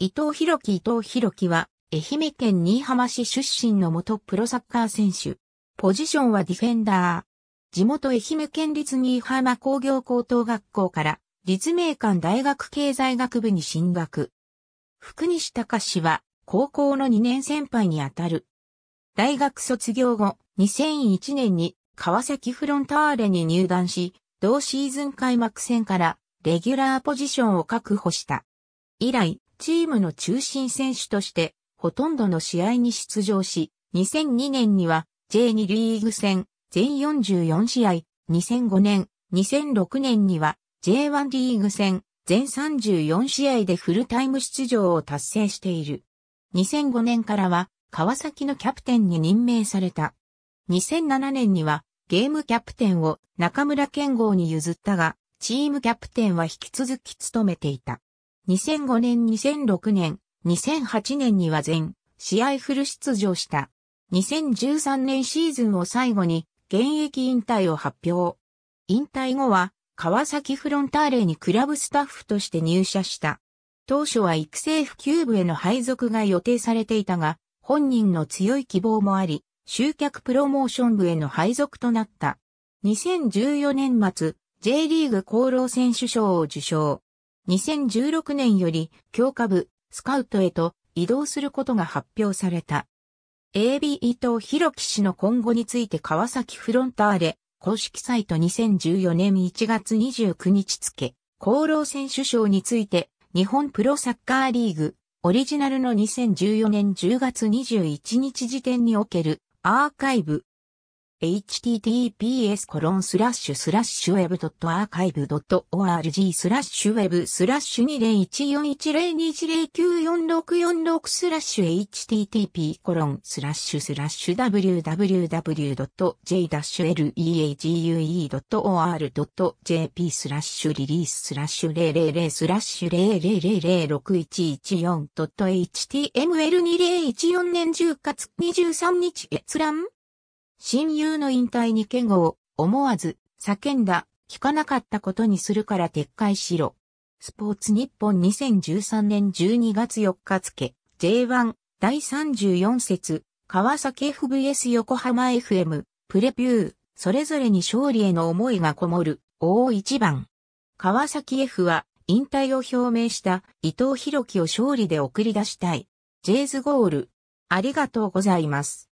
伊藤博樹伊藤博樹は、愛媛県新居浜市出身の元プロサッカー選手。ポジションはディフェンダー。地元愛媛県立新居浜工業高等学校から、立命館大学経済学部に進学。福西隆氏は、高校の2年先輩にあたる。大学卒業後、2001年に川崎フロンターレに入団し、同シーズン開幕戦からレギュラーポジションを確保した。以来、チームの中心選手として、ほとんどの試合に出場し、2002年には J2 リーグ戦全44試合、2005年、2006年には J1 リーグ戦全34試合でフルタイム出場を達成している。2005年からは川崎のキャプテンに任命された。2007年にはゲームキャプテンを中村健吾に譲ったが、チームキャプテンは引き続き務めていた。2005年2006年、2008年には全試合フル出場した。2013年シーズンを最後に現役引退を発表。引退後は川崎フロンターレにクラブスタッフとして入社した。当初は育成普及部への配属が予定されていたが、本人の強い希望もあり、集客プロモーション部への配属となった。2014年末、J リーグ厚労選手賞を受賞。2016年より強化部、スカウトへと移動することが発表された。AB 伊藤博樹氏の今後について川崎フロンターレ公式サイト2014年1月29日付、厚労選手賞について日本プロサッカーリーグオリジナルの2014年10月21日時点におけるアーカイブ https コロンスラッシュスラッシュウェブドットアーカイブドット org スラッシュウェブスラッシュ20141020946446スラッシュ http コロンスラッシュスラッシュ www.j-league.or.jp スラッシュリリーススラッシュ000スラッシュ 0006114.html2014 年10月23日閲覧親友の引退に嫌悪を思わず叫んだ、聞かなかったことにするから撤回しろ。スポーツ日本2013年12月4日付、J1 第34節、川崎 FVS 横浜 FM、プレビュー、それぞれに勝利への思いがこもる、大一番。川崎 F は、引退を表明した伊藤博樹を勝利で送り出したい。ジェイズゴール。ありがとうございます。